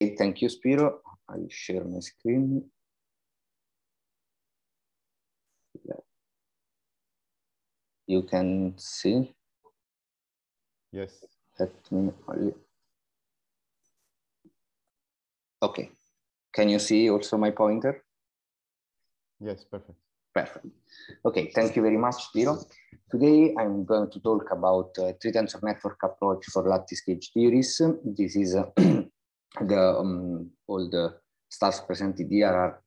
Okay, thank you, Spiro. I share my screen. Yeah. You can see? Yes. Let me, okay. Can you see also my pointer? Yes, perfect. Perfect. Okay, thank you very much, Spiro. Today, I'm going to talk about uh, three tensor network approach for lattice gauge theories. This is uh, the um, all the stars presented here are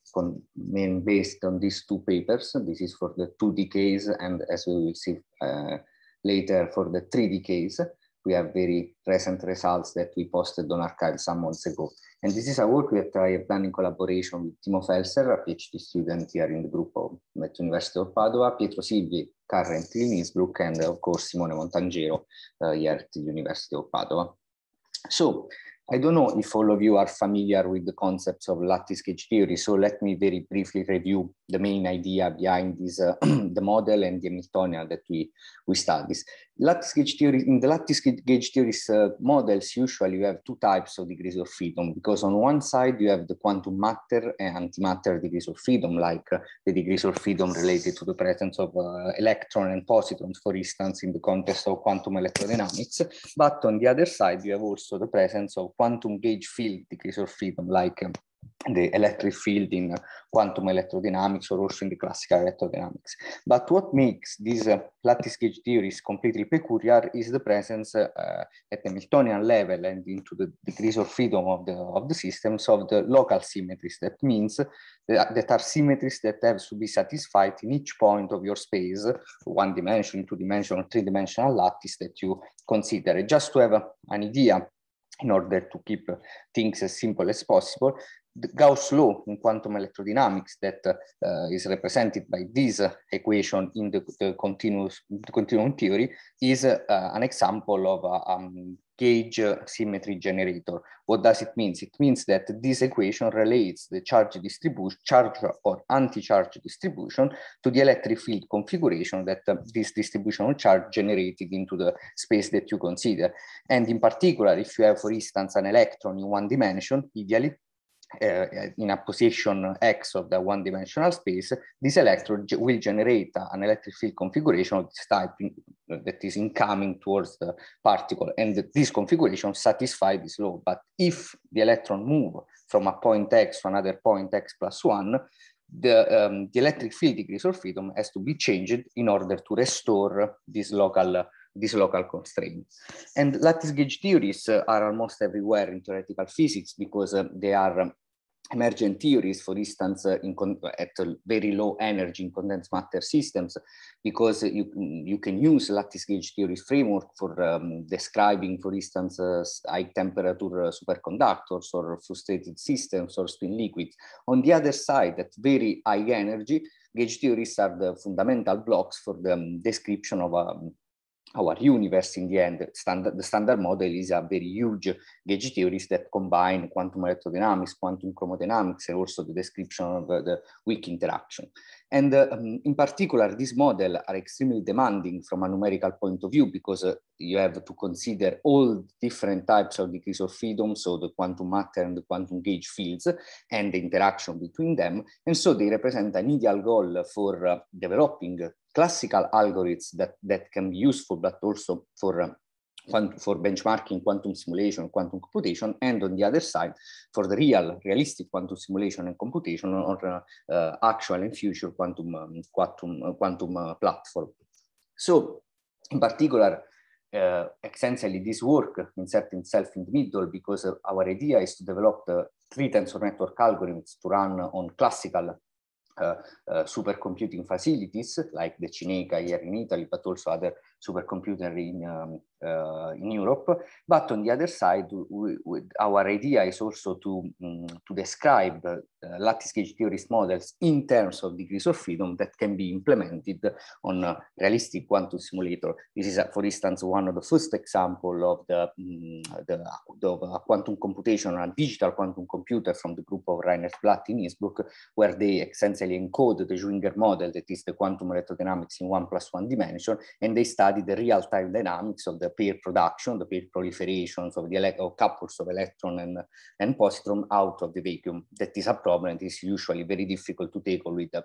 main based on these two papers. This is for the 2D case, and as we will see uh, later for the 3D case, we have very recent results that we posted on archive some months ago. And this is a work that I have done in collaboration with Timo Felser, a PhD student here in the group of, the University of Padua, Pietro Silvi, currently in Innsbruck, and of course, Simone Montangero uh, here at the University of Padua. So I don't know if all of you are familiar with the concepts of lattice cage theory, so let me very briefly review the main idea behind this, uh, the model and the Hamiltonian that we, we studies. Lattice gauge theory, in the lattice gauge theory uh, models, usually you have two types of degrees of freedom, because on one side you have the quantum matter and antimatter degrees of freedom, like uh, the degrees of freedom related to the presence of uh, electron and positrons, for instance, in the context of quantum electrodynamics. But on the other side, you have also the presence of quantum gauge field degrees of freedom, like um, the electric field in uh, quantum electrodynamics or also in the classical electrodynamics. But what makes these uh, lattice gauge theories completely peculiar is the presence uh, uh at the Hamiltonian level and into the degrees of freedom of the, of the systems of the local symmetries. That means that, uh, that are symmetries that have to be satisfied in each point of your space, one dimension, two dimensional, three dimensional lattice that you consider. Just to have an idea in order to keep uh, things as simple as possible. The Gauss law in quantum electrodynamics that uh, is represented by this uh, equation in the, the continuous the continuum theory is uh, an example of a uh, um, gauge uh, symmetry generator. What does it mean? It means that this equation relates the charge distribution, charge or anti-charge distribution to the electric field configuration that uh, this distribution of charge generated into the space that you consider. And in particular, if you have, for instance, an electron in one dimension, ideally uh, in a position x of the one-dimensional space, this electron will generate an electric field configuration of this type in, uh, that is incoming towards the particle. And this configuration satisfies this law. But if the electron move from a point x to another point x plus one, the, um, the electric field degrees of freedom has to be changed in order to restore this local these local constraints. And lattice gauge theories uh, are almost everywhere in theoretical physics because um, they are um, emergent theories, for instance, uh, in at very low energy in condensed matter systems, because you, you can use lattice gauge theory framework for um, describing, for instance, uh, high temperature uh, superconductors or frustrated systems or spin liquids. On the other side, at very high energy, gauge theories are the fundamental blocks for the um, description of um, our oh, universe in the end, standard, the standard model is a very huge gauge theories that combine quantum electrodynamics, quantum chromodynamics, and also the description of the weak interaction. And um, in particular, these models are extremely demanding from a numerical point of view because uh, you have to consider all different types of degrees of freedom, so the quantum matter and the quantum gauge fields and the interaction between them. And so they represent an ideal goal for uh, developing classical algorithms that, that can be useful, but also for um, for benchmarking quantum simulation, quantum computation, and on the other side, for the real, realistic quantum simulation and computation or uh, uh, actual and future quantum, um, quantum, uh, quantum uh, platform. So in particular, uh, essentially this work inserts itself in the middle because our idea is to develop the three tensor network algorithms to run on classical uh, uh, supercomputing facilities like the Cineca here in Italy, but also other supercomputing in, um, uh, in Europe. But on the other side, we, we, our idea is also to, um, to describe uh, lattice gauge theories models in terms of degrees of freedom that can be implemented on a eh, realistic quantum simulator. This is, uh, for instance, one of the first example of the, um, the, the uh, quantum computation and digital quantum computer from the group of Reinhard Blatt in Innsbruck, where they essentially encode the Schwinger model, that is the quantum electrodynamics in one plus one dimension, and they study the real-time dynamics of the pair production, the pair proliferations of the of couples of electron and, and positron out of the vacuum. That is a problem problem is usually very difficult to tackle with the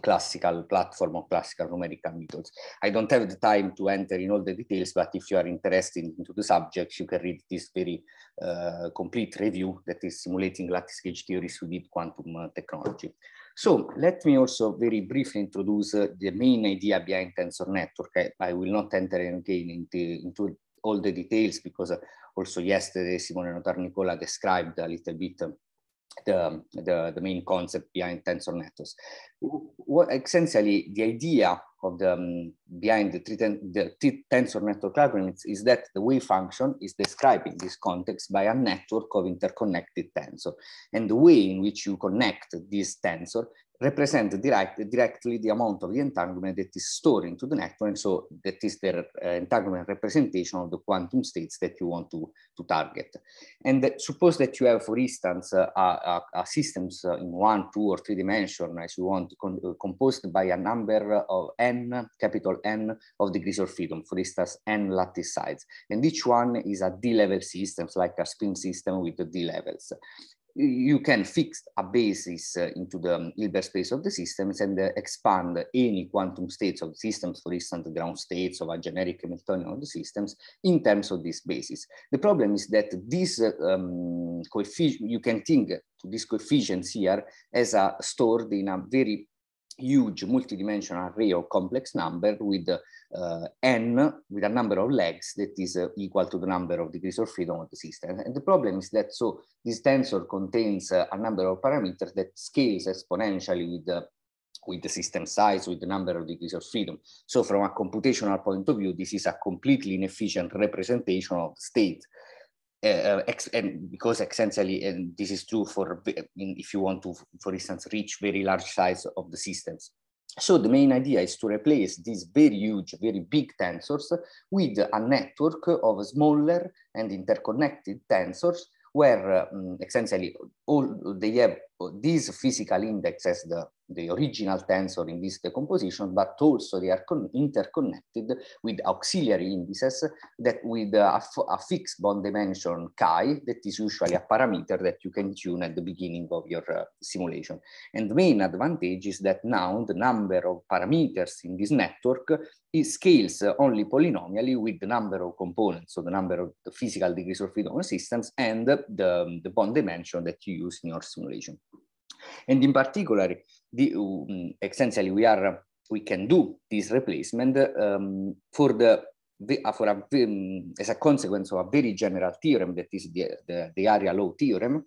classical platform or classical numerical methods. I don't have the time to enter in all the details, but if you are interested into the subject, you can read this very uh, complete review that is simulating lattice gauge theories with quantum uh, technology. So let me also very briefly introduce uh, the main idea behind tensor network. I, I will not enter again into, into all the details because uh, also yesterday Simone Notar Nicola described a little bit um, the, the, the main concept behind tensor networks. What essentially the idea of the um, behind the, the tensor network algorithms is that the wave function is describing this context by a network of interconnected tensor. And the way in which you connect this tensor represent direct, directly the amount of the entanglement that is stored into the network. And so that is the uh, entanglement representation of the quantum states that you want to, to target. And that, suppose that you have, for instance, uh, a, a systems uh, in one, two, or three dimension, as you want, uh, composed by a number of n, capital N of degrees of freedom, for instance, n lattice sides. And each one is a D-level system, like a spin system with the D-levels you can fix a basis uh, into the um, Hilbert space of the systems and uh, expand any quantum states of the systems, for instance, ground states of a generic Hamiltonian of the systems in terms of this basis. The problem is that this uh, um, coefficient, you can think to this coefficient here as a stored in a very huge multidimensional real complex number with uh, n with a number of legs that is uh, equal to the number of degrees of freedom of the system. And the problem is that so this tensor contains uh, a number of parameters that scales exponentially with the uh, with the system size, with the number of degrees of freedom. So from a computational point of view, this is a completely inefficient representation of the state uh, uh and because essentially, and this is true for if you want to, for instance, reach very large size of the systems. So the main idea is to replace these very huge, very big tensors with a network of smaller and interconnected tensors where um, essentially all they have these physical indexes, the, the original tensor in this decomposition, but also they are interconnected with auxiliary indices that with a, a fixed bond dimension chi that is usually a parameter that you can tune at the beginning of your uh, simulation. And the main advantage is that now the number of parameters in this network is scales only polynomially with the number of components, so the number of the physical degrees of freedom systems and the, the bond dimension that you use in your simulation. And in particular, the, um, essentially we are we can do this replacement um, for the uh, for a, um, as a consequence of a very general theorem that is the, the, the area law theorem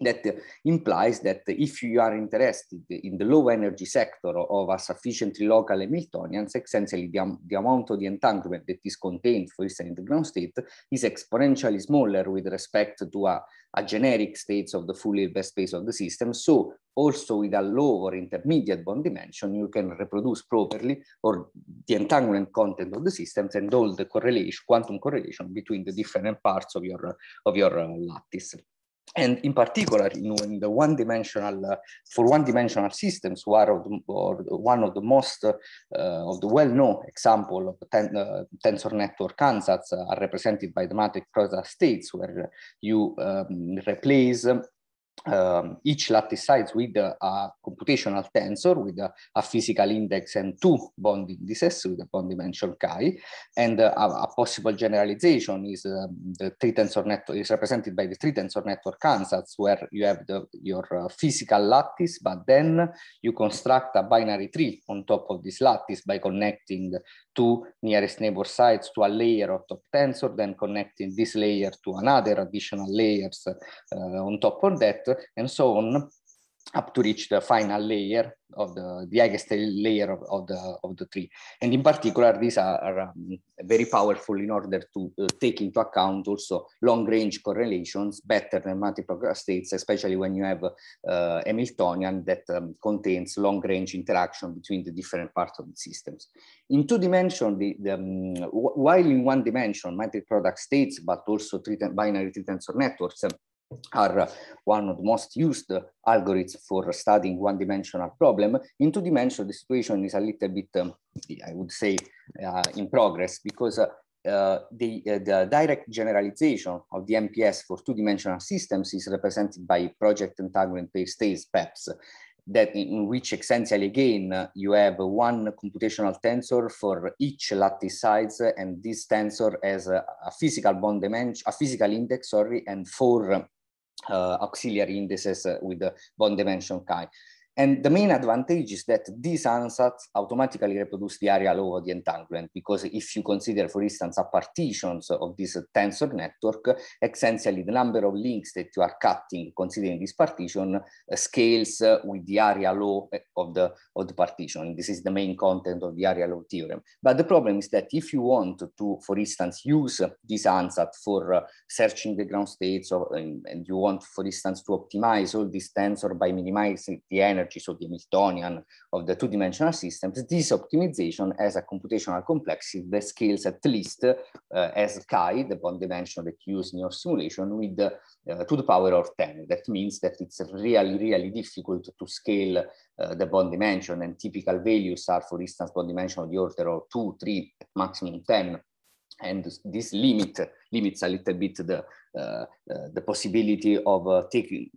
that implies that if you are interested in the low energy sector of a sufficiently local Hamiltonian, essentially the, um, the amount of the entanglement that is contained, for instance, in the ground state is exponentially smaller with respect to a, a generic states of the full best space of the system. So also with a lower intermediate bond dimension, you can reproduce properly or the entanglement content of the systems and all the correlation, quantum correlation between the different parts of your, of your uh, lattice and in particular in, in the one-dimensional uh, for one-dimensional systems who are of the, one of the most uh, of the well-known example of ten, uh, tensor network ansatz uh, are represented by the matrix product states where you um, replace um, um, each lattice with a, a, computational tensor with a, a, physical index and two bond indices with a bond dimension chi. And uh, a, a, possible generalization is um, the three tensor network is represented by the three tensor network Kansas, where you have the, your uh, physical lattice, but then you construct a binary tree on top of this lattice by connecting to nearest neighbor sites to a layer of top tensor, then connecting this layer to another additional layers uh, on top of that, and so on up to reach the final layer of the, the highest layer of, of, the, of the tree. And in particular, these are, are um, very powerful in order to uh, take into account also long range correlations better than multiple states, especially when you have uh, Hamiltonian that um, contains long range interaction between the different parts of the systems. In two dimension, the, the um, while in one dimension, matrix product states, but also three binary tree tensor networks, um, are one of the most used algorithms for studying one-dimensional problem. In two dimensional the situation is a little bit, um, I would say, uh, in progress because uh, uh, the, the direct generalization of the MPS for two-dimensional systems is represented by project entanglement based states, PEPs, that in which essentially again uh, you have one computational tensor for each lattice size and this tensor has a, a physical bond dimension a physical index sorry and four um, uh, auxiliary indices uh, with the bond dimension chi. And the main advantage is that these ansatz automatically reproduce the area law of the entanglement, because if you consider, for instance, a partitions of this tensor network, essentially the number of links that you are cutting, considering this partition, uh, scales uh, with the area law uh, of the, of the partition. This is the main content of the area law theorem. But the problem is that if you want to, for instance, use this ansatz for uh, searching the ground states, or, and you want, for instance, to optimize all this tensor by minimizing the energy energy, so the Hamiltonian of the two-dimensional systems, this optimization has a computational complexity that scales at least uh, as chi, the bond dimension that you use in your simulation, with uh, to the power of 10. That means that it's really, really difficult to scale uh, the bond dimension and typical values are, for instance, bond dimension of the order of 2, 3, maximum 10 and this limit limits a little bit the uh, uh, the possibility of uh, taking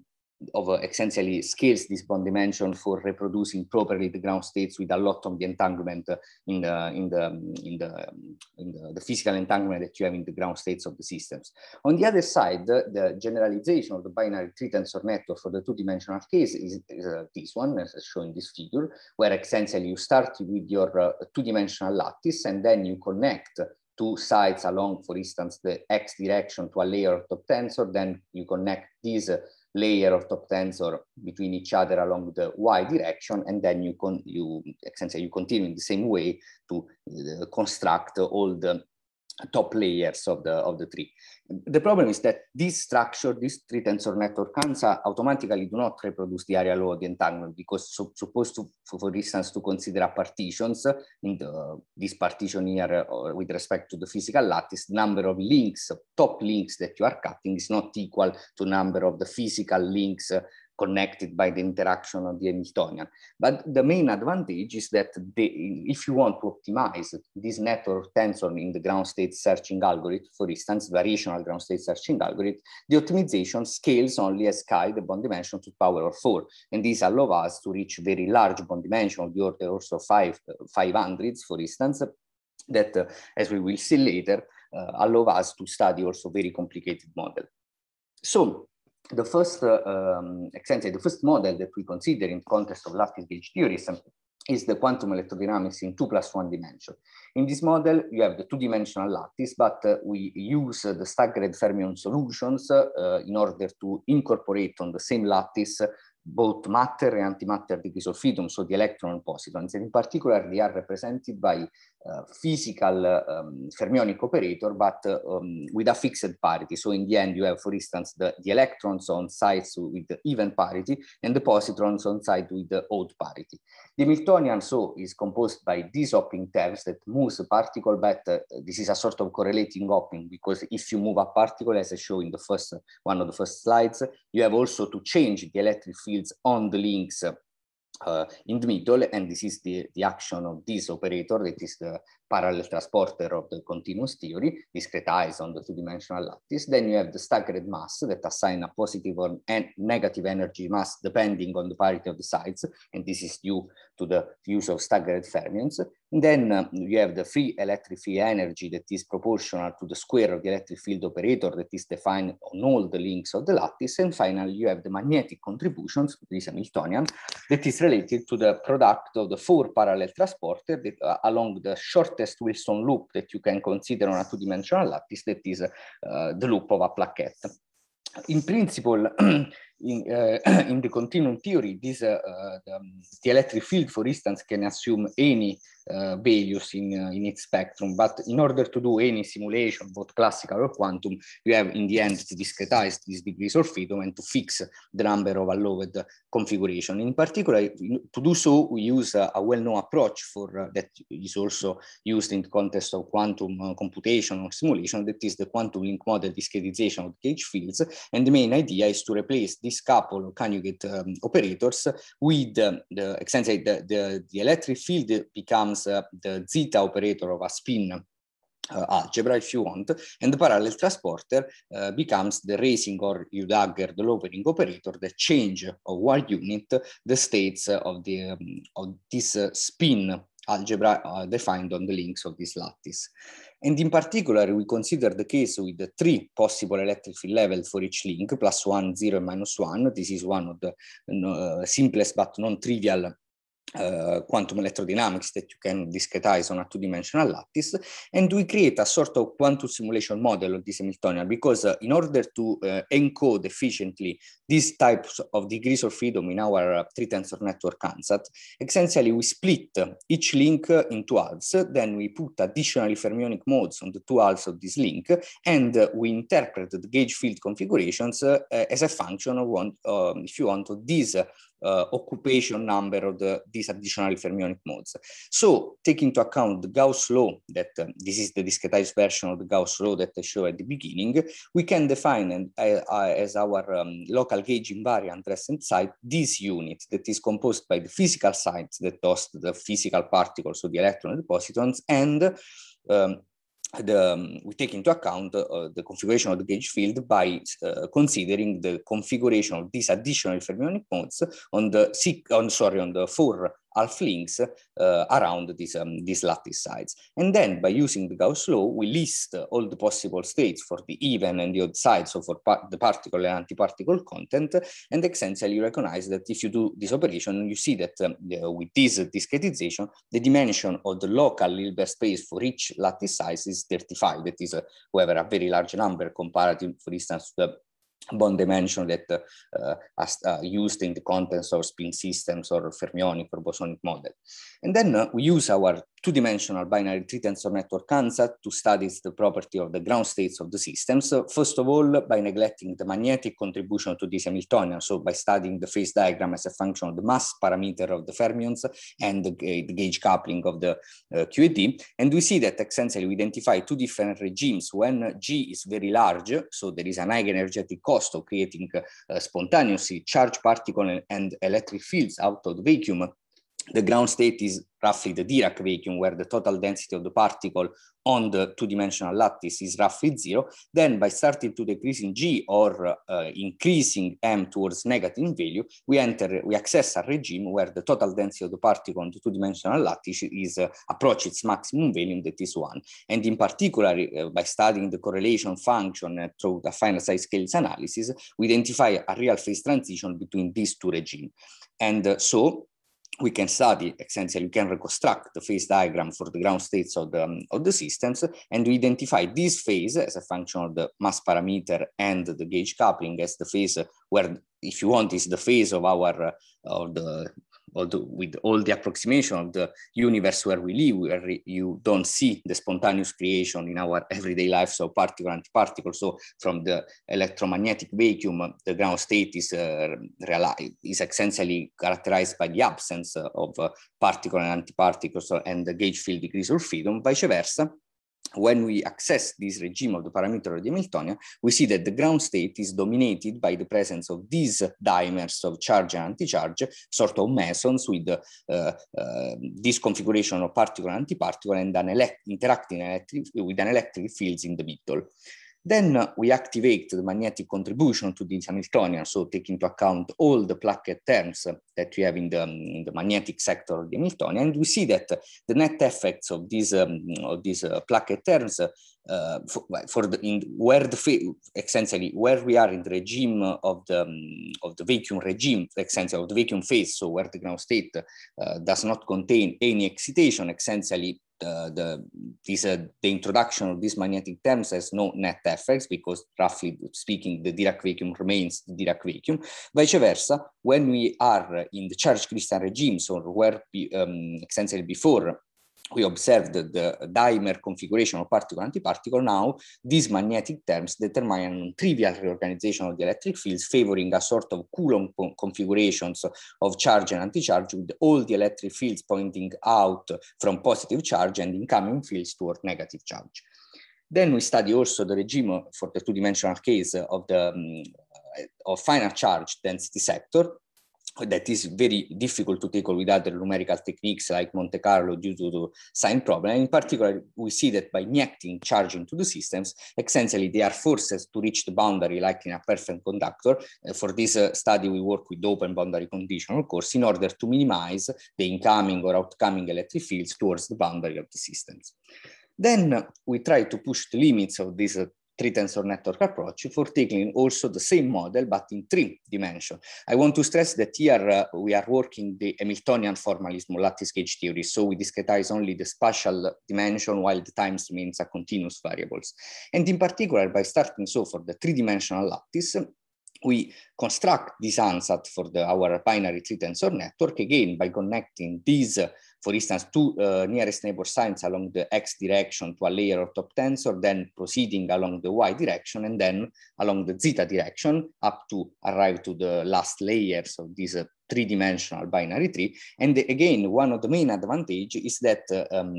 of uh, essentially scales this bond dimension for reproducing properly the ground states with a lot of the entanglement uh, in the in the um, in the um, in the, the physical entanglement that you have in the ground states of the systems. On the other side, the, the generalization of the binary tree tensor network for the two-dimensional case is, is uh, this one, as shown in this figure, where essentially you start with your uh, two-dimensional lattice and then you connect two sides along, for instance, the x direction to a layer of top tensor, then you connect these uh, layer of top tensor between each other along the y direction, and then you con you essentially you continue in the same way to uh, construct all the top layers of the of the tree. The problem is that this structure, this tree tensor network ANSA automatically do not reproduce the area law of the entanglement because so, supposed to, for, for instance, to consider partitions in the, this partition here uh, with respect to the physical lattice, number of links, top links that you are cutting is not equal to number of the physical links uh, connected by the interaction of the Hamiltonian. But the main advantage is that the, if you want to optimize this network tensor in the ground state searching algorithm, for instance, variational ground state searching algorithm, the optimization scales only as k the bond dimension to power of four. And this allows us to reach very large bond dimension of the order also five, 500s, for instance, that uh, as we will see later, uh, allow us to study also very complicated model. So the first uh, um, the first model that we consider in context of lattice gauge theory is the quantum electrodynamics in two plus one dimension. In this model, you have the two-dimensional lattice, but uh, we use uh, the staggered fermion solutions uh, uh in order to incorporate on the same lattice uh, both matter and antimatter degrees of freedom, so the electron and positrons, And in particular, they are represented by Eh, physical um, fermionic operator, but um, with a fixed parity. So in the end, you have, for instance, the, the electrons on sites with the even parity and the positrons on site with the odd parity. The Hamiltonian, so, is composed by these hopping terms that moves a particle, but uh, this is a sort of correlating hopping because if you move a particle, as I show in the first one of the first slides, you have also to change the electric fields on the links uh, uh, in the middle, and this is the, the action of this operator that is the parallel transporter of the continuous theory, discretized on the two-dimensional lattice. Then you have the staggered mass that assign a positive or and negative energy mass depending on the parity of the sides, and this is due to the use of staggered fermions. And then um, you have the free electric field energy that is proportional to the square of the electric field operator that is defined on all the links of the lattice. And finally, you have the magnetic contributions, this Hamiltonian, that is related to the product of the four parallel transporter that, uh, along the short shortest Wilson loop that you can consider on a two-dimensional lattice, that is uh, the loop of a plaquette. In principle, in, uh, in, the continuum theory, this, uh, uh, the, um, the electric field, for instance, can assume any Eh, values in, eh, in its spectrum. But in order to do any simulation, both classical or quantum, you have in the end to discretize these degrees of freedom and to fix the number of allowed configuration. In particular, to do so, we use a, a well-known approach for eh, that is also used in the context of quantum computation or simulation, that is the quantum link model discretization of gauge fields. And the main idea is to replace this couple of conjugate um, operators with um, the, extent the, the, the electric field becomes the zeta operator of a spin uh, algebra, if you want, and the parallel transporter uh, becomes the racing or dagger, the opening operator, the change of one unit, the states of, the, um, of this uh, spin algebra uh, defined on the links of this lattice. And in particular, we consider the case with the three possible electric field levels for each link, plus one, zero, and minus one. This is one of the uh, simplest but non-trivial uh, quantum electrodynamics that you can discretize on a two-dimensional lattice, and we create a sort of quantum simulation model of this Hamiltonian because uh, in order to uh, encode efficiently these types of degrees of freedom in our three-tensor network concept, essentially we split each link into halves, then we put additional fermionic modes on the two halves of this link, and we interpret the gauge field configurations as a function of, one, um, if you want, of these uh, occupation number of the, these additional fermionic modes. So take into account the Gauss law that um, this is the discretized version of the Gauss law that I showed at the beginning, we can define and, uh, uh, as our um, local gauge invariant restant site this unit that is composed by the physical sites that host the physical particles, so the electron and the and um, the, um, we take into account uh, the configuration of the gauge field by uh, considering the configuration of these additional fermionic modes on the six, on sorry on the four half links uh, around these, um, these lattice sides. And then by using the Gauss law, we list all the possible states for the even and the odd sides, so for par the particle and antiparticle content, and essentially recognize that if you do this operation, you see that um, uh, with this discretization, the dimension of the local Hilbert space for each lattice size is 35, that is, uh, however, a very large number comparative, for instance, to the bond dimension that uh, are uh, used in the contents of spin systems or fermionic or bosonic model. And then uh, we use our two-dimensional binary tree-tensor network concept to studies the property of the ground states of the systems. First of all, by neglecting the magnetic contribution to this Hamiltonian, so by studying the phase diagram as a function of the mass parameter of the fermions and the, gauge coupling of the uh, QED. And we see that essentially we identify two different regimes. When G is very large, so there is an energetic cost of creating uh, spontaneously charged particle and electric fields out of the vacuum, the ground state is roughly the Dirac vacuum, where the total density of the particle on the two-dimensional lattice is roughly zero, then by starting to decrease in G or uh, increasing M towards negative value, we enter, we access a regime where the total density of the particle on the two-dimensional lattice is uh, approach its maximum value, that is one. And in particular, uh, by studying the correlation function uh, through the finite size scales analysis, we identify a real phase transition between these two regimes. And uh, so we can study, essentially, we can reconstruct the phase diagram for the ground states of the, um, of the systems, and we identify this phase as a function of the mass parameter and the gauge coupling as the phase where, if you want, is the phase of our, uh, of the although with all the approximation of the universe where we live, where you don't see the spontaneous creation in our everyday life, so particle antiparticle. So from the electromagnetic vacuum, uh, the ground state is uh, is essentially characterized by the absence uh, of uh, particle and antiparticles uh, and the gauge field degrees of freedom. Vice versa, when we access this regime of the parameter of the Hamiltonian, we see that the ground state is dominated by the presence of these dimers of charge and anti-charge, sort of mesons with uh, uh, this configuration of particle and antiparticle and an interacting electric, with an electric field in the middle. Then we activate the magnetic contribution to this Hamiltonian, so take into account all the placket terms that we have in the, in the magnetic sector of the Hamiltonian, and we see that the net effects of these, um, of these uh, placket terms uh, for, for, the, in where the, essentially, where we are in the regime of the, um, of the vacuum regime, essentially of the vacuum phase, so where the ground state uh, does not contain any excitation, essentially the this uh, the introduction of these magnetic terms has no net effects because roughly speaking the Dirac vacuum remains the Dirac vacuum. Vice versa, when we are in the charged crystal regimes or where um, essentially before we observe that the dimer configuration of particle-antiparticle, now these magnetic terms determine a trivial reorganization of the electric fields, favoring a sort of Coulomb configurations of charge and anticharge, with all the electric fields pointing out from positive charge and incoming fields toward negative charge. Then we study also the regime for the two-dimensional case of the um, of finer charge density sector, that is very difficult to tackle with other numerical techniques like Monte Carlo due to the sign problem. And in particular, we see that by injecting charge into the systems, essentially they are forced to reach the boundary like in a perfect conductor. Uh, for this uh, study, we work with open boundary condition, of course, in order to minimize the incoming or outgoing electric fields towards the boundary of the systems. Then uh, we try to push the limits of this. uh, three tensor network approach for tackling also the same model, but in three dimension. I want to stress that here uh, we are working the Hamiltonian formalism lattice gauge theory. So we discretize only the spatial dimension while the times remains a continuous variables. And in particular, by starting so for the three dimensional lattice, we construct this ansatz for the, our binary three tensor network again by connecting these uh, for instance, two uh, nearest neighbor signs along the x direction to a layer of top tensor, then proceeding along the y direction, and then along the zeta direction up to arrive to the last layers of this uh, three-dimensional binary tree. And again, one of the main advantage is that um,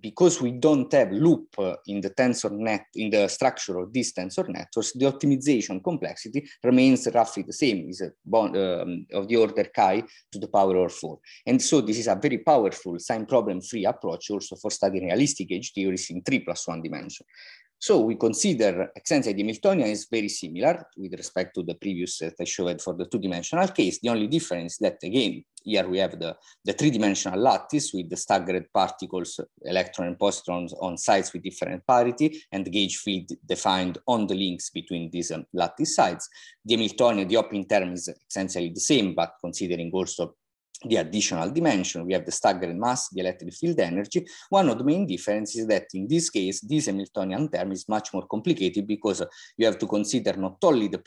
because we don't have loop uh, in the tensor net, in the structure of these tensor networks, the optimization complexity remains roughly the same, is um, of the order chi to the power of four. And so this is a very powerful sign problem-free approach also for studying realistic edge theories in three plus one dimension. So we consider Extensia di Hamiltonian is very similar with respect to the previous uh, that I showed for the two-dimensional case. The only difference that, again, here we have the, the three-dimensional lattice with the staggered particles, electron and positrons on sides with different parity and gauge field defined on the links between these um, lattice sides. The Hamiltonian, the open term is essentially the same, but considering also the additional dimension, we have the staggered mass, the electric field energy. One of the main differences is that in this case, this Hamiltonian term is much more complicated because you have to consider not only the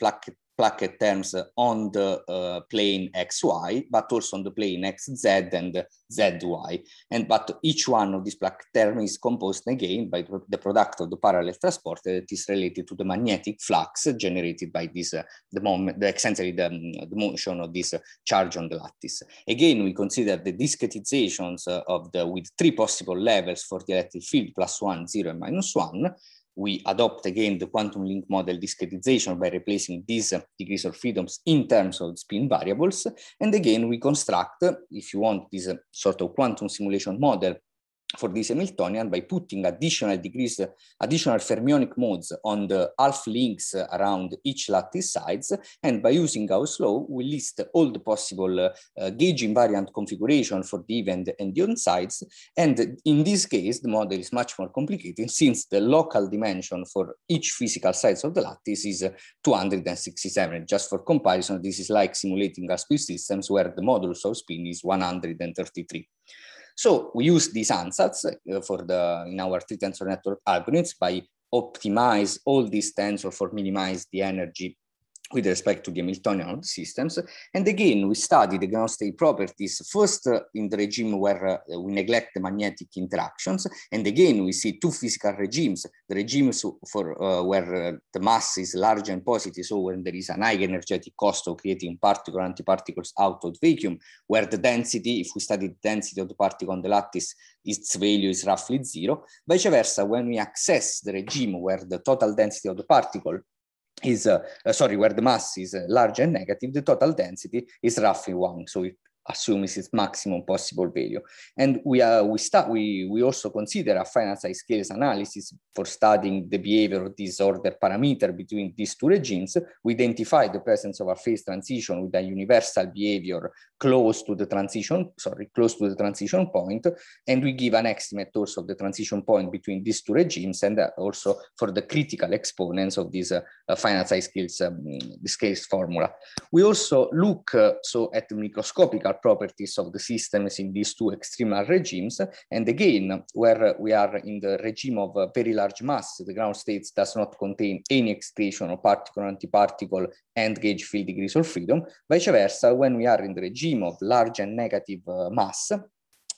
placket terms on the uh, plane xy, but also on the plane xz and zy. And but each one of these placket terms is composed again by the product of the parallel transport that is related to the magnetic flux generated by this, uh, the moment, the, essentially the, um, the, motion of this uh, charge on the lattice. Again, we consider the discretizations uh, of the, with three possible levels for the electric field, plus one, zero, and minus one, we adopt again the quantum link model discretization by replacing these degrees of freedoms in terms of spin variables. And again, we construct, if you want, this sort of quantum simulation model for this Hamiltonian by putting additional degrees, additional fermionic modes on the half links around each lattice sides. And by using Gauss law, we list all the possible uh, gauge invariant configuration for the even and the on sides. And in this case, the model is much more complicated since the local dimension for each physical size of the lattice is uh, 267. Just for comparison, this is like simulating a spin systems where the modulus of spin is 133. So we use these ansatz uh, for the in our three tensor network algorithms by optimize all these tensor for minimize the energy with respect to the Hamiltonian systems. And again, we study the ground state properties first uh, in the regime where uh, we neglect the magnetic interactions. And again, we see two physical regimes, the regimes for uh, where uh, the mass is large and positive, so when there is an energetic cost of creating particle antiparticles out of vacuum, where the density, if we study the density of the particle on the lattice, its value is roughly zero. Vice versa, when we access the regime where the total density of the particle is, eh, sorry, where the mass is eh, large and negative, the total density is roughly one. So it assumes its maximum possible value. And we, uh, we, start, we, we also consider a finite size scales analysis for studying the behavior of this order parameter between these two regimes. We identify the presence of a phase transition with a universal behavior close to the transition, sorry, close to the transition point, and we give an estimate also of the transition point between these two regimes and uh, also for the critical exponents of this uh, uh finite size scales, um, scales formula. We also look uh, so at microscopic general properties of the systems in these two extremal regimes. And again, where we are in the regime of very large mass, the ground state does not contain any excitation or particle antiparticle and gauge field degrees of freedom. Vice versa, when we are in the regime of large and negative uh, mass,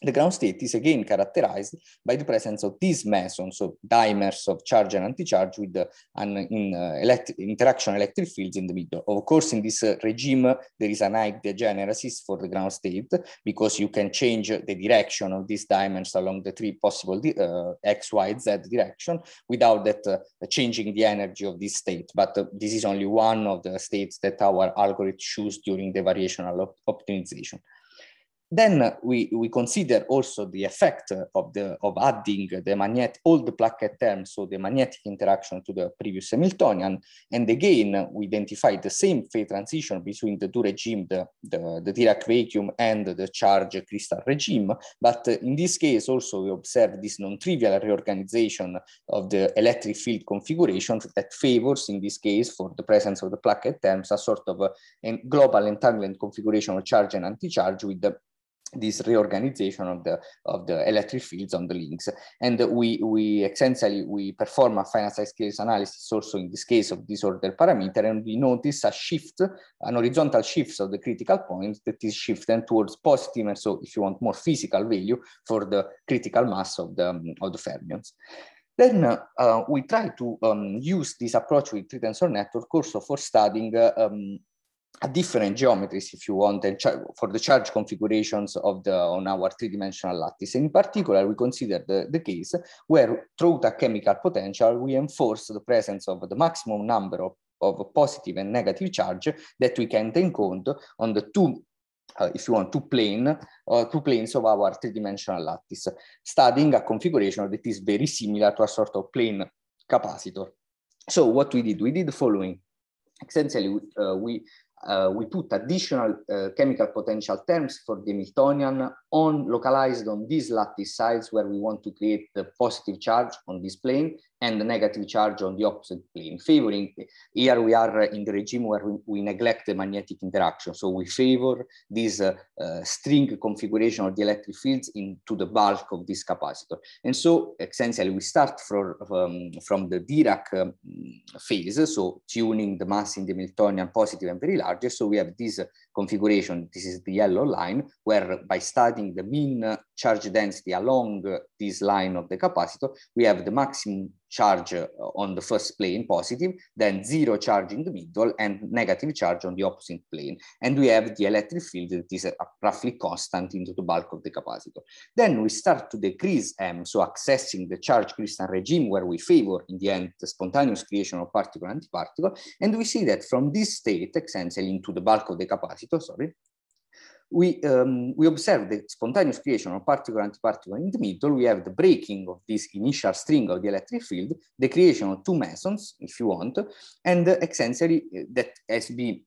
the ground state is again characterized by the presence of these mesons, of dimers of charge and anti-charge with uh, an in, uh, elect interaction electric fields in the middle. Of course, in this uh, regime, there is an degeneracy for the ground state because you can change the direction of these dimers along the three possible uh, x, y, z direction without that uh, changing the energy of this state. But uh, this is only one of the states that our algorithm choose during the variational op optimization. Then we, we consider also the effect of, the, of adding the magnet, all the placket terms, so the magnetic interaction to the previous Hamiltonian. And again, we identify the same phase transition between the two regime, the, the, the Dirac vacuum and the charge crystal regime. But in this case, also we observe this non-trivial reorganization of the electric field configuration that favors, in this case, for the presence of the placket terms, a sort of a, uh, a global entanglement configuration of charge and anti-charge with the this reorganization of the of the electric fields on the links and we we essentially we perform a finite size scale analysis also in this case of disorder parameter and we notice a shift an horizontal shift of the critical points that is shifted towards positive and so if you want more physical value for the critical mass of the of the fermions then uh, we try to um, use this approach with three tensor network also for studying uh, um, different geometries if you want and for the charge configurations of the on our three-dimensional lattice in particular we consider the, the case where through the chemical potential we enforce the presence of the maximum number of, of positive and negative charge that we can take count on the two uh, if you want, two plane or uh, two planes of our three-dimensional lattice, studying a configuration that is very similar to a sort of plane capacitor. So what we did, we did the following. Essentially, uh, we uh, we put additional uh, chemical potential terms for the Hamiltonian on localized on these lattice sites where we want to create the positive charge on this plane and the negative charge on the opposite plane, favoring, here we are in the regime where we, we neglect the magnetic interaction. So we favor this uh, uh, string configuration of the electric fields into the bulk of this capacitor. And so essentially we start from, um, from the Dirac um, phase, so tuning the mass in the Miltonian positive and very large. So we have this configuration, this is the yellow line, where by studying the mean charge density along this line of the capacitor, we have the maximum charge uh, on the first plane positive, then zero charge in the middle and negative charge on the opposite plane. And we have the electric field that is uh, roughly constant into the bulk of the capacitor. Then we start to decrease M, um, so accessing the charge crystal regime where we favor in the end the spontaneous creation of particle-antiparticle. And we see that from this state, essentially into the bulk of the capacitor, sorry, we, um, we observe the spontaneous creation of particle antiparticle in the middle. We have the breaking of this initial string of the electric field, the creation of two mesons, if you want, and essentially uh, that has been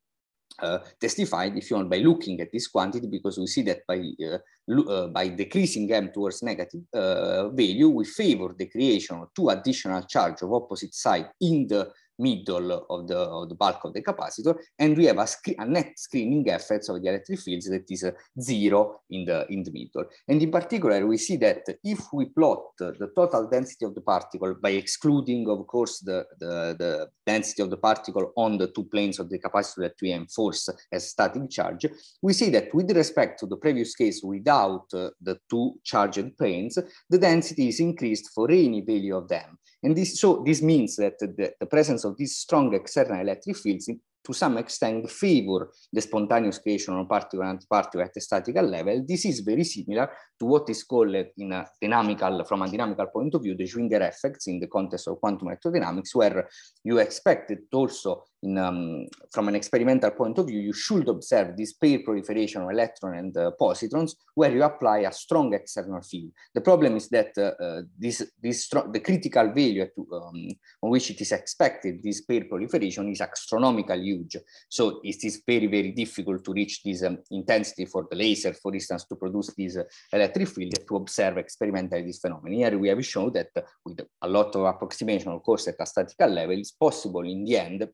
uh, testified, if you want, by looking at this quantity, because we see that by, uh, uh, by decreasing m towards negative uh, value, we favor the creation of two additional charge of opposite side in the middle of the, of the bulk of the capacitor, and we have a, a net screening effect of the electric fields that is zero in the, in the middle. And in particular, we see that if we plot the total density of the particle by excluding, of course, the, the, the density of the particle on the two planes of the capacitor that we enforce as static charge, we see that with respect to the previous case without uh, the two charged planes, the density is increased for any value of them. And this, so this means that the, the presence of these strong external electric fields to some extent favor the spontaneous creation of particle and antiparticle at a statical level. This is very similar to what is called in a dynamical, from a dynamical point of view, the Schwinger effects in the context of quantum electrodynamics, where you expect also in, um, from an experimental point of view, you should observe this pair proliferation of electron and uh, positrons where you apply a strong external field. The problem is that uh, uh this, this the critical value to, um, on which it is expected, this pair proliferation is astronomically huge. So it is very, very difficult to reach this um, intensity for the laser, for instance, to produce this uh, electric field to observe experimentally this phenomenon. Here we have shown that with a lot of approximation, of course, at a statistical level, it's possible in the end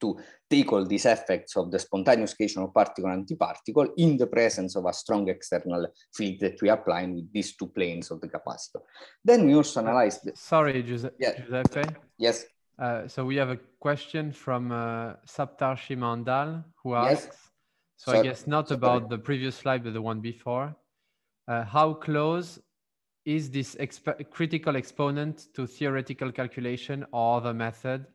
to take all these effects of the spontaneous creation of particle and antiparticle in the presence of a strong external field that we apply with these two planes of the capacitor. Then we also uh, analyzed. The... Sorry, Giuseppe. Yeah. Giuseppe. Yes. Uh, so we have a question from uh, Saptar Shimandal who asks, yes. so Sorry. I guess not about Sorry. the previous slide, but the one before. Uh, how close is this exp critical exponent to theoretical calculation or the method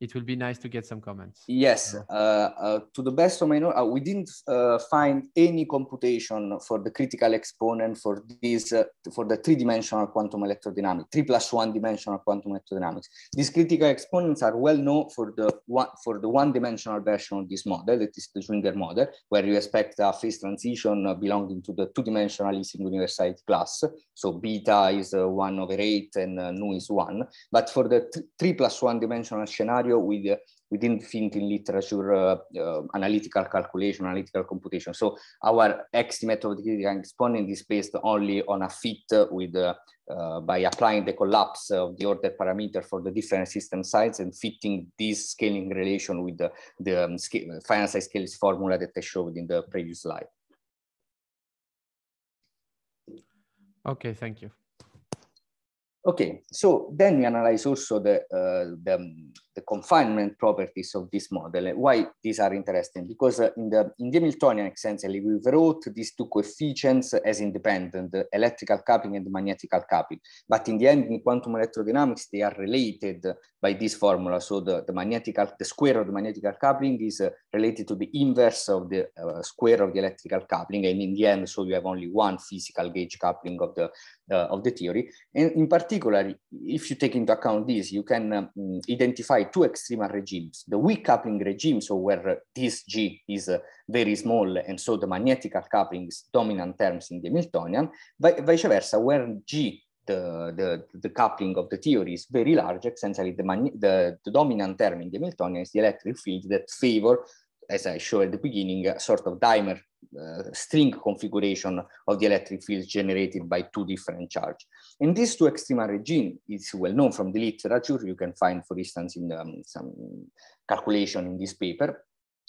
it will be nice to get some comments. Yes, uh, uh, to the best of my knowledge, uh, we didn't uh, find any computation for the critical exponent for this uh, for the three-dimensional quantum electrodynamics, three plus one-dimensional quantum electrodynamics. These critical exponents are well known for the one for the one-dimensional version of this model, that is the Schwinger model, where you expect a phase transition uh, belonging to the two-dimensional Ising universality class. So beta is one over eight and nu is one. But for the th three plus one-dimensional scenario scenario with, uh, within in literature, uh, uh, analytical calculation, analytical computation. So our estimate of the critical exponent is based only on a fit with, uh, uh, by applying the collapse of the order parameter for the different system sites and fitting this scaling relation with the, the um, scale, finite size scales formula that I showed in the previous slide. Okay, thank you. Okay, so then we analyze also the, uh, the um, the confinement properties of this model. Eh, why these are interesting? Because uh, in, the, in the Hamiltonian, essentially, we wrote these two coefficients as independent, the electrical coupling and the magnetical coupling. But in the end, in quantum electrodynamics, they are related by this formula. So the, the magnetical, the square of the magnetical coupling is uh, related to the inverse of the uh, square of the electrical coupling. And in the end, so you have only one physical gauge coupling of the, of the theory. And in particular, if you take into account this, you can um, identify two extremal regimes, the weak coupling regime, so where this G is uh, very small, and so the magnetic coupling is dominant terms in the Hamiltonian, vice versa, where G, the, the, the coupling of the theory is very large, essentially the, the, the dominant term in the Hamiltonian is the electric field that favor, as I showed at the beginning, a sort of dimer uh, string configuration of the electric field generated by two different charge. And these two extreme regime is well known from the literature. You can find, for instance, in um, some calculation in this paper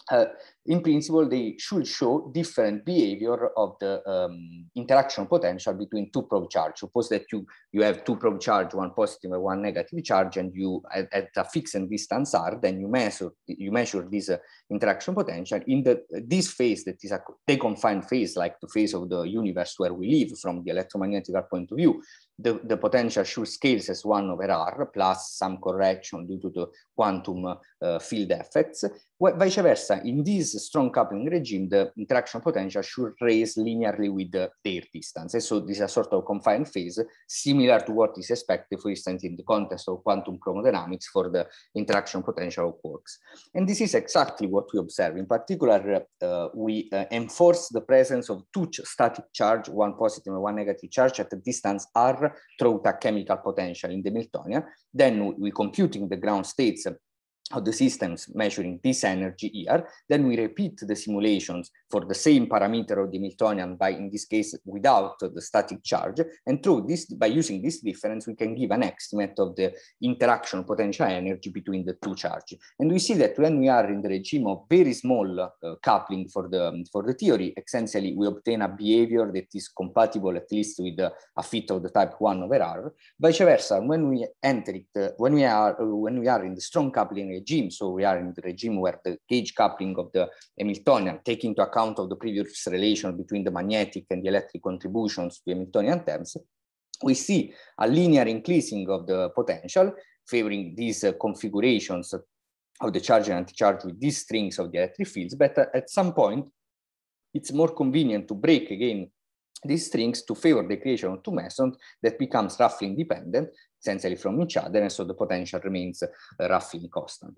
uh, in principle, they should show different behavior of the um, interaction potential between two probe charge. Suppose that you, you have two probe charge, one positive and one negative charge, and you at, at a fixed distance r, then you measure you measure this uh, interaction potential in the this phase that is a deconfined phase, like the phase of the universe where we live from the electromagnetic point of view. The, the potential should scales as one over r plus some correction due to the quantum uh, field effects. Well, vice versa, in this strong coupling regime, the interaction potential should raise linearly with the, their distance. And so this is a sort of confined phase, similar to what is expected, for instance, in the context of quantum chromodynamics for the interaction potential of quarks. And this is exactly what we observe. In particular, uh, we uh, enforce the presence of two static charge, one positive and one negative charge at the distance r through a chemical potential in the Miltonia. Then we computing the ground states of the systems measuring this energy here. Then we repeat the simulations for the same parameter of the Hamiltonian by, in this case, without the static charge. And through this, by using this difference, we can give an estimate of the interaction potential energy between the two charges. And we see that when we are in the regime of very small uh, coupling for the, um, for the theory, essentially we obtain a behavior that is compatible at least with uh, a fit of the type one over R. Vice versa, when we enter it, uh, when we are, uh, when we are in the strong coupling regime. So we are in the regime where the gauge coupling of the Hamiltonian take into account of the previous relation between the magnetic and the electric contributions to Hamiltonian terms. We see a linear increasing of the potential favoring these uh, configurations of the charge and anti-charge with these strings of the electric fields, but uh, at some point, it's more convenient to break again these strings to favor the creation of two mesons that becomes roughly independent, essentially from each other, and so the potential remains uh, roughly constant.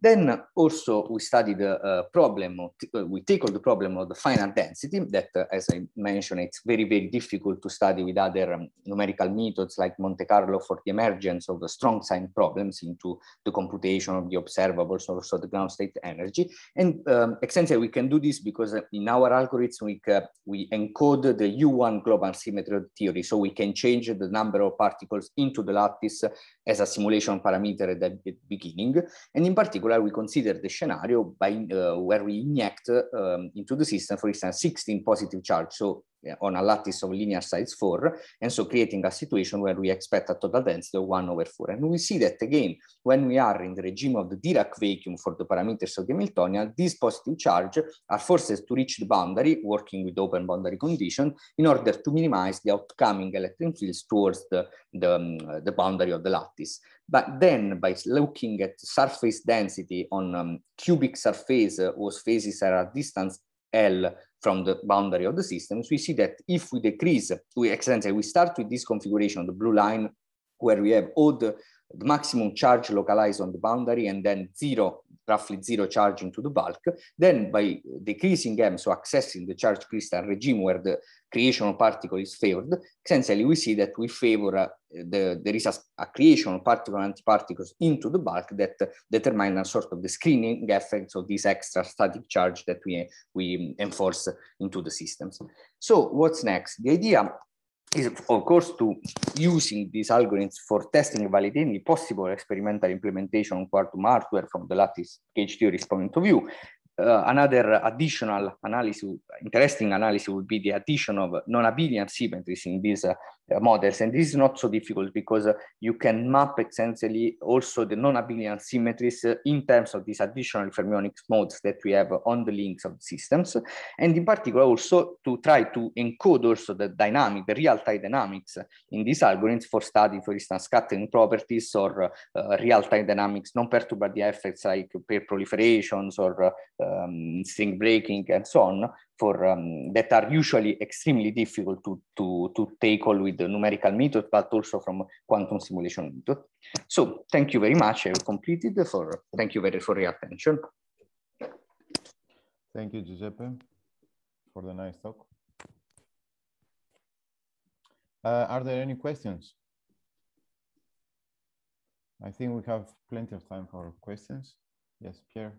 Then also we studied the uh, problem, of uh, we tackled the problem of the final density that, uh, as I mentioned, it's very, very difficult to study with other um, numerical methods like Monte Carlo for the emergence of the strong sign problems into the computation of the observables, also the ground state energy. And um, essentially we can do this because in our algorithm we, we encode the U1 global symmetry theory. So we can change the number of particles into the lattice as a simulation parameter at the beginning. And in particular, particular, we consider the scenario by uh, where we inject um, into the system, for instance, 16 positive charge, so on a lattice of linear size 4, and so creating a situation where we expect a total density of 1 over 4. And we see that again, when we are in the regime of the Dirac vacuum for the parameters of the Hamiltonian, these positive charge are forced to reach the boundary, working with open boundary condition, in order to minimize the outcoming electron fields towards the, the, um, the boundary of the lattice. But then by looking at surface density on um, cubic surface uh, whose phases are at distance L from the boundary of the systems, we see that if we decrease, we essentially we start with this configuration, the blue line, where we have all the, the maximum charge localized on the boundary and then zero roughly zero charge into the bulk. Then by decreasing M, so accessing the charge crystal regime where the creation of particle is favored, essentially we see that we favor uh, the, there is a, a creation of particle and antiparticles into the bulk that determine a sort of the screening effects of this extra static charge that we, we enforce into the systems. So what's next? The idea is of course to using these algorithms for testing and validating possible experimental implementation of quantum hardware from the lattice gauge theory's point of view. Uh, another additional analysis, interesting analysis would be the addition of non-abelian symmetries in these uh, uh, models. And this is not so difficult because uh, you can map essentially also the non-abelian symmetries uh, in terms of these additional fermionic modes that we have on the links of the systems. And in particular also to try to encode also the dynamic, the real-time dynamics uh, in these algorithms for studying, for instance, scattering properties or uh, uh real-time dynamics, non-perturbative effects like pair proliferations or um, string breaking and so on, for um, that are usually extremely difficult to, to, to tackle with the numerical method, but also from quantum simulation method. So thank you very much. I've completed for thank you very for your attention. Thank you, Giuseppe, for the nice talk. Uh, are there any questions? I think we have plenty of time for questions. Yes, Pierre.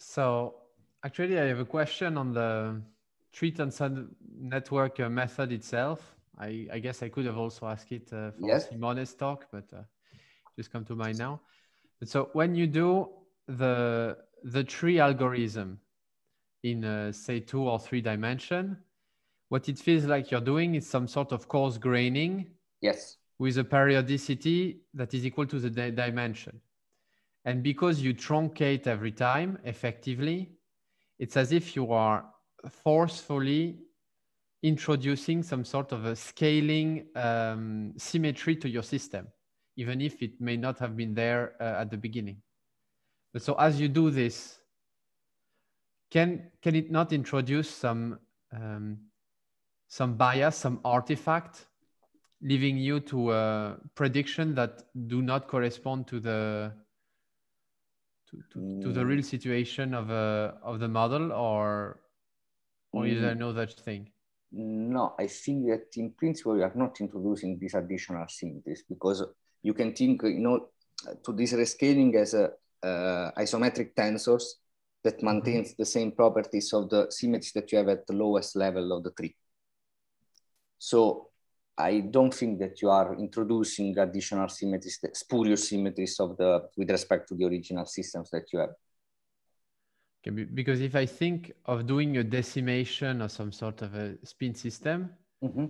So actually, I have a question on the treat and send network uh, method itself. I, I guess I could have also asked it uh, for yes. Simone's talk, but uh, just come to mind now. But so when you do the the tree algorithm in uh, say two or three dimension, what it feels like you're doing is some sort of coarse graining. Yes. With a periodicity that is equal to the di dimension. And because you truncate every time effectively, it's as if you are forcefully introducing some sort of a scaling um, symmetry to your system, even if it may not have been there uh, at the beginning. But so as you do this, can, can it not introduce some, um, some bias, some artifact, leaving you to a prediction that do not correspond to the to, to, the real mm. situation of a uh, of the model or or mm. is there mm. no such thing no i think that in principle you are not introducing these additional symmetries because you can think you know to this rescaling as a uh, isometric tensors that mm-hmm. maintains mm -hmm. the same properties of the symmetry that you have at the lowest level of the tree so I don't think that you are introducing additional symmetries, spurious symmetries of the with respect to the original systems that you have. Okay, because if I think of doing a decimation or some sort of a spin system, mm-hmm.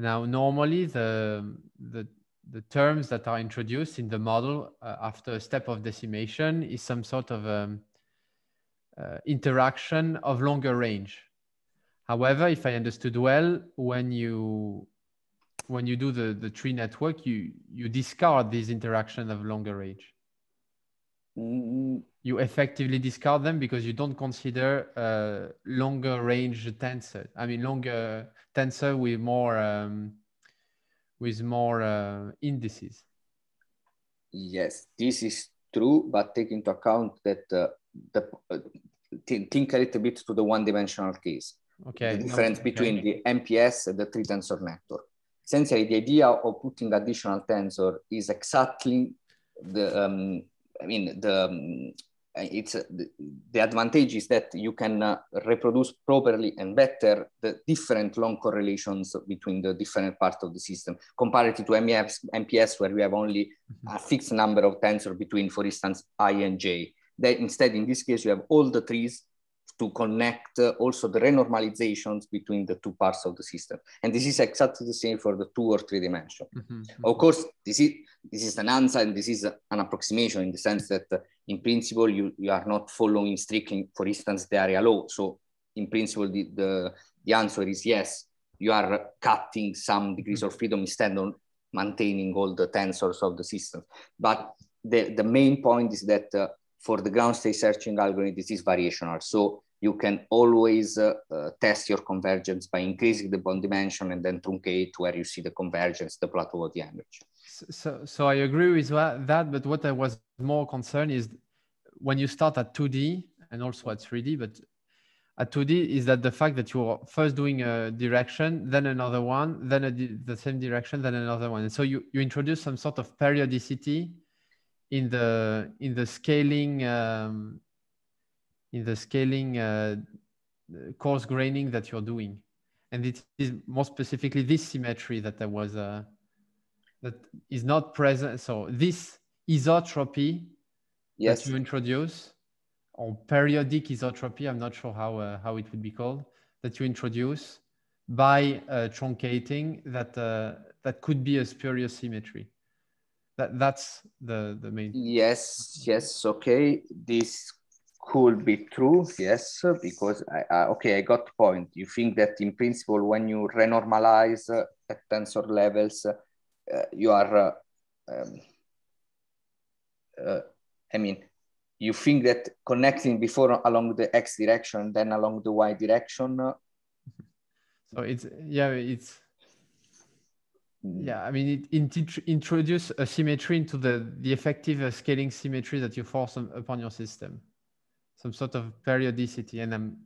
now normally the, the the terms that are introduced in the model uh, after a step of decimation is some sort of um, uh, interaction of longer range. However, if I understood well, when you when you do the, the tree network, you, you discard these interactions of longer range. Mm-hmm. You effectively discard them because you don't consider uh, longer range tensor. I mean, longer tensor with more um, with more uh, indices. Yes, this is true, but take into account that uh, the uh, th think a little bit to the one-dimensional case. Okay. The difference okay. between the MPS and the three tensor network essentially the idea of putting additional tensor is exactly the, um, I mean, the, um, it's uh, the, the advantage is that you can uh, reproduce properly and better the different long correlations between the different parts of the system compared to MPS, MPS, where we have only mm -hmm. a fixed number of tensor between, for instance, I and J. That instead, in this case, you have all the trees to connect uh, also the renormalizations between the two parts of the system. And this is exactly the same for the two or three dimension. Mm-hmm. mm-hmm. Of course, this is, this is an answer and this is an approximation in the sense that uh, in principle, you, you are not following strictly, for instance, the area law. So in principle, the, the, the answer is yes, you are cutting some degrees mm-hmm. of freedom instead of maintaining all the tensors of the system. But the, the main point is that uh, for the ground state searching algorithm, this is variational. So you can always uh, uh, test your convergence by increasing the bond dimension and then truncate where you see the convergence, the plateau of the energy. So, so I agree with that, but what I was more concerned is when you start at 2D and also at 3D, but at 2D is that the fact that you're first doing a direction, then another one, then a, the same direction, then another one. And so you, you introduce some sort of periodicity in the in the scaling um, in the scaling uh, coarse graining that you're doing. And it is more specifically this symmetry that there was, uh, that is not present. So this isotropy yes. that you introduce or periodic isotropy, I'm not sure how, uh, how it would be called, that you introduce by uh, truncating that, uh, that could be a spurious symmetry. That, that's the, the main. Yes, yes, okay. This could be true, yes, because I, I, okay, I got point. You think that in principle, when you renormalize uh, at tensor levels, uh, you are, uh, um, uh, I mean, you think that connecting before along the x direction, then along the y direction. Uh, so it's yeah, it's yeah. I mean, it, introduce a symmetry into the the effective uh, scaling symmetry that you force um, upon your system some sort of periodicity and i'm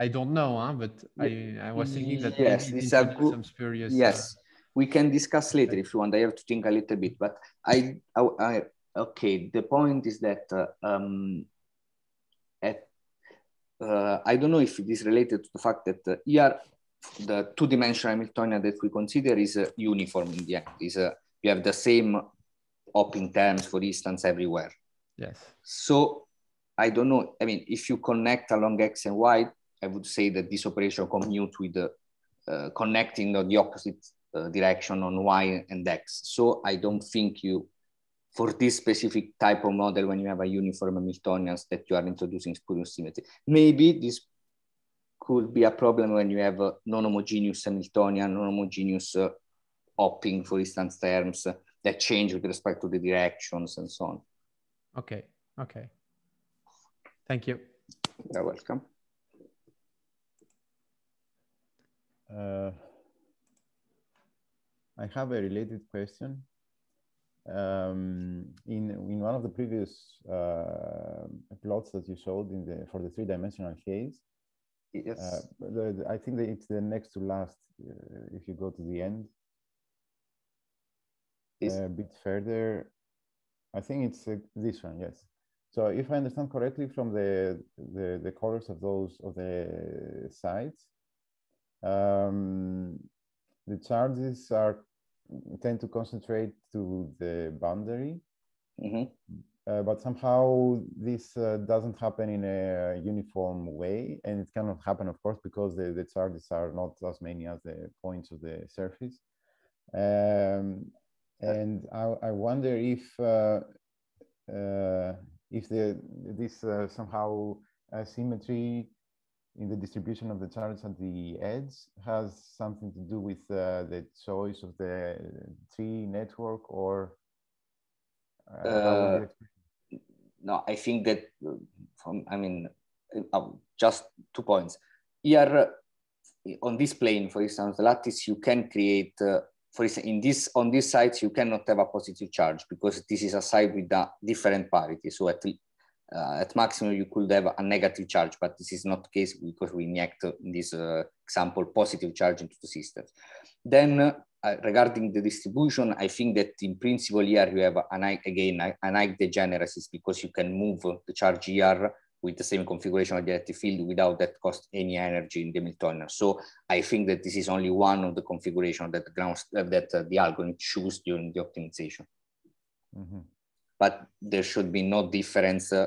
i don't know huh? but i i was thinking that yes it's a good some spurious, uh, yes uh, we can discuss later if you want i have to think a little bit but i, I, I okay the point is that uh, um at uh, i don't know if it is related to the fact that uh, are the two-dimensional hamiltonian that we consider is uh, uniform in the end is uh, you have the same hopping terms for instance everywhere yes so I don't know. I mean, if you connect along X and Y, I would say that this operation commutes with the uh, connecting the, the opposite uh, direction on Y and X. So I don't think you, for this specific type of model, when you have a uniform Hamiltonians that you are introducing Spurious symmetry, maybe this could be a problem when you have non-homogeneous Hamiltonian, non-homogeneous uh, hopping, for instance, terms uh, that change with respect to the directions and so on. Okay, okay. Thank you. You're welcome. Uh, I have a related question. Um, in in one of the previous uh, plots that you showed in the for the three dimensional case, yes, uh, the, the, I think it's the next to last. Uh, if you go to the end, a bit further, I think it's uh, this one. Yes. So if I understand correctly from the, the, the colors of those of the sides, um, the charges are tend to concentrate to the boundary, mm -hmm. uh, but somehow this uh, doesn't happen in a uniform way, and it cannot happen, of course, because the, the charges are not as many as the points of the surface. Um, and I, I, wonder if uh, uh if the, this uh, somehow uh, symmetry in the distribution of the charges at the edge has something to do with uh, the choice of the tree network or uh, uh, no i think that uh, from i mean uh, oh, just two points here on this plane for instance the lattice you can create for instance, in this on these sites you cannot have a positive charge because this is a site with a different parity. So at uh, at maximum you could have a negative charge, but this is not the case because we inject in this uh, example positive charge into the system. Then uh, regarding the distribution, I think that in principle here you have an again an degeneracy because you can move the charge here with the same configuration of the electric field without that cost any energy in the Hamiltonian. So I think that this is only one of the configuration that, uh, that uh, the algorithm choose during the optimization. Mm -hmm. But there should be no difference uh,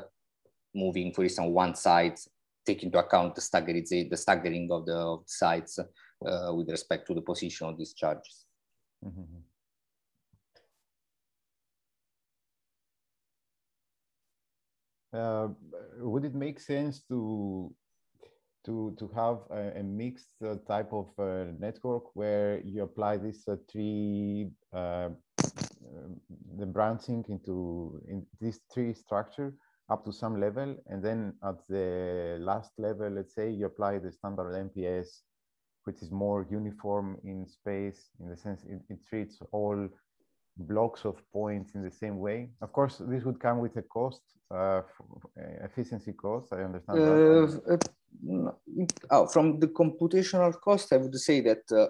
moving, for instance, one side, take into account the, the staggering of the, sites sides uh, with respect to the position of these charges. Mm -hmm. Uh, would it make sense to to to have a, a mixed uh, type of uh, network where you apply this uh, three uh, the branching into in this tree structure up to some level and then at the last level let's say you apply the standard mps which is more uniform in space in the sense it, it treats all blocks of points in the same way? Of course, this would come with a cost, uh, efficiency cost. I understand. Uh, oh, from the computational cost, I would say that uh,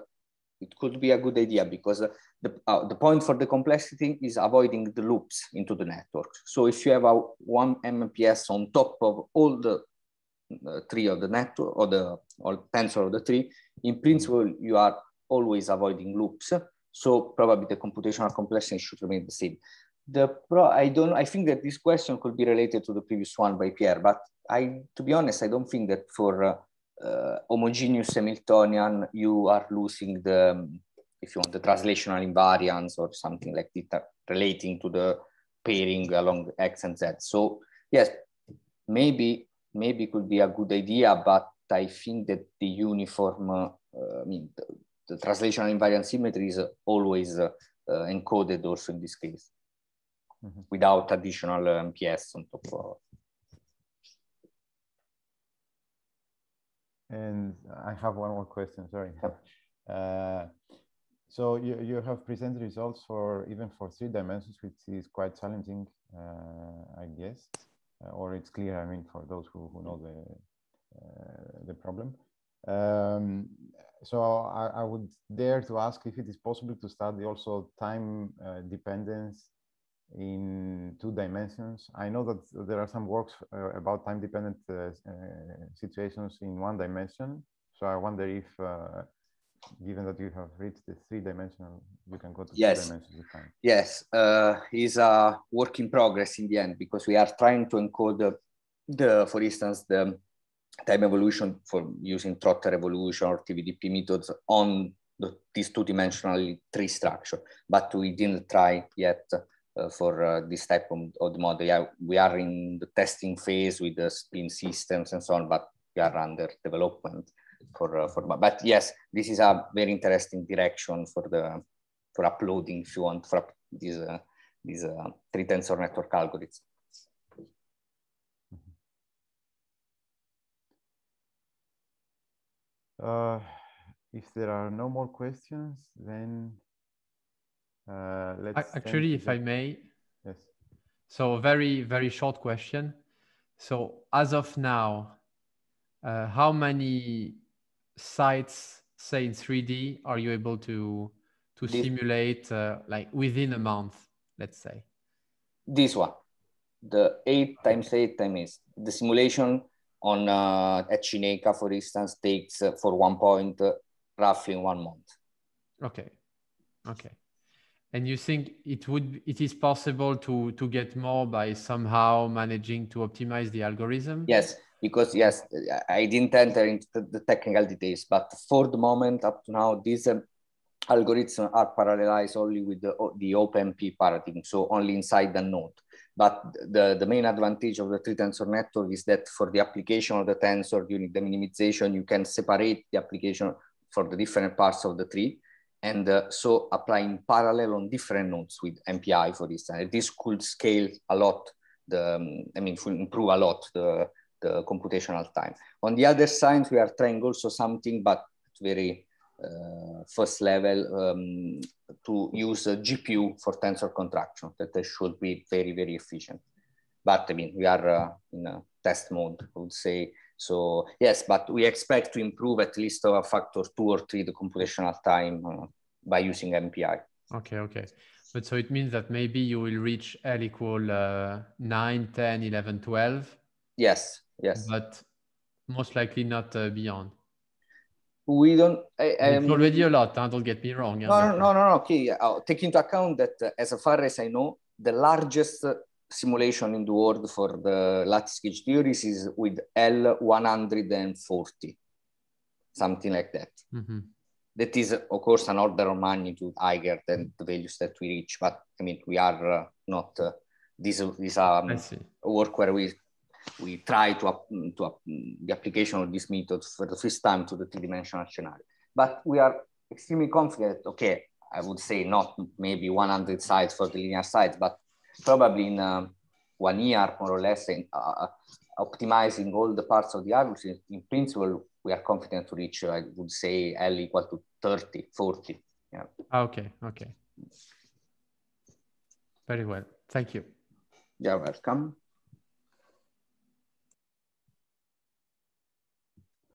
it could be a good idea because uh, the, uh, the point for the complexity is avoiding the loops into the network. So if you have a one MPS on top of all the uh, tree of the network or the or tensor of the tree, in mm-hmm. principle, you are always avoiding loops. So probably the computational complexity should remain the same. The pro I don't I think that this question could be related to the previous one by Pierre, but I to be honest, I don't think that for uh, uh, homogeneous Hamiltonian, you are losing the, um, if you want, the translational invariance or something like that relating to the pairing along X and Z. So yes, maybe, maybe could be a good idea, but I think that the uniform, uh, I mean, the, the translational invariant symmetry is always uh, encoded also in this case mm -hmm. without additional uh, MPS on top of And I have one more question, sorry. Uh, so you, you have presented results for even for three dimensions, which is quite challenging, uh, I guess, uh, or it's clear, I mean, for those who, who know the, uh, the problem. Um, so I, I, would dare to ask if it is possible to study also time uh, dependence in two dimensions. I know that there are some works uh, about time dependent uh, uh situations in one dimension. So I wonder if, uh, given that you have reached the three dimensional, you can go to yes. two dimensions of time. Yes, uh, is a work in progress in the end because we are trying to encode the, the for instance, the time evolution for using trotter evolution or TVDP methods on the, this two-dimensional tree structure, but we didn't try yet uh, for uh, this type of, of the model. Yeah, we are in the testing phase with the spin systems and so on, but we are under development for, uh, for, but yes, this is a very interesting direction for the, for uploading if you want for these, uh, these uh, three tensor network algorithms. Uh, if there are no more questions, then uh, let's. Actually, if the... I may. Yes. So, very, very short question. So, as of now, uh, how many sites, say in 3D, are you able to to this... simulate uh, like within a month, let's say? This one, the eight times eight times the simulation on uh, at Cineca, for instance, takes uh, for one point uh, roughly one month. Okay, okay. And you think it would it is possible to to get more by somehow managing to optimize the algorithm? Yes, because yes, I didn't enter into the technical details, but for the moment up to now, these um, algorithms are parallelized only with the, the OpenP paradigm, so only inside the node. But the, the main advantage of the three tensor network is that for the application of the tensor during the minimization, you can separate the application for the different parts of the tree. And uh, so applying parallel on different nodes with MPI, for instance, this could scale a lot. The, um, I mean, improve a lot the, the computational time. On the other side, we are trying also something, but very uh, first level um, to use a GPU for tensor contraction that should be very, very efficient. But I mean, we are uh, in a test mode, I would say. So yes, but we expect to improve at least a factor two or three the computational time uh, by using MPI. Okay, okay. But so it means that maybe you will reach L equal uh, 9, 10, 11, 12. Yes, yes. But most likely not uh, beyond we don't. I, it's already a lot. Huh? Eh, don't get me wrong. Eh, no, no, no, no, Okay, I'll oh, take into account that as far as I know, the largest simulation in the world for the lattice gauge theories is with L140, something like that. Mm-hmm. that. is, of course, an order of magnitude higher than the values that we reach, but I mean, we are uh, not, uh, is a um, work where we we try to, to the application of this method for the first time to the three-dimensional scenario. But we are extremely confident, okay, I would say not maybe 100 sites for the linear sites, but probably in uh, one year, more or less, in, uh, uh optimizing all the parts of the algorithm, in principle, we are confident to reach, uh, I would say, L equal to 30, 40. Yeah. Ah, okay, okay. Very well. Thank you. You're welcome.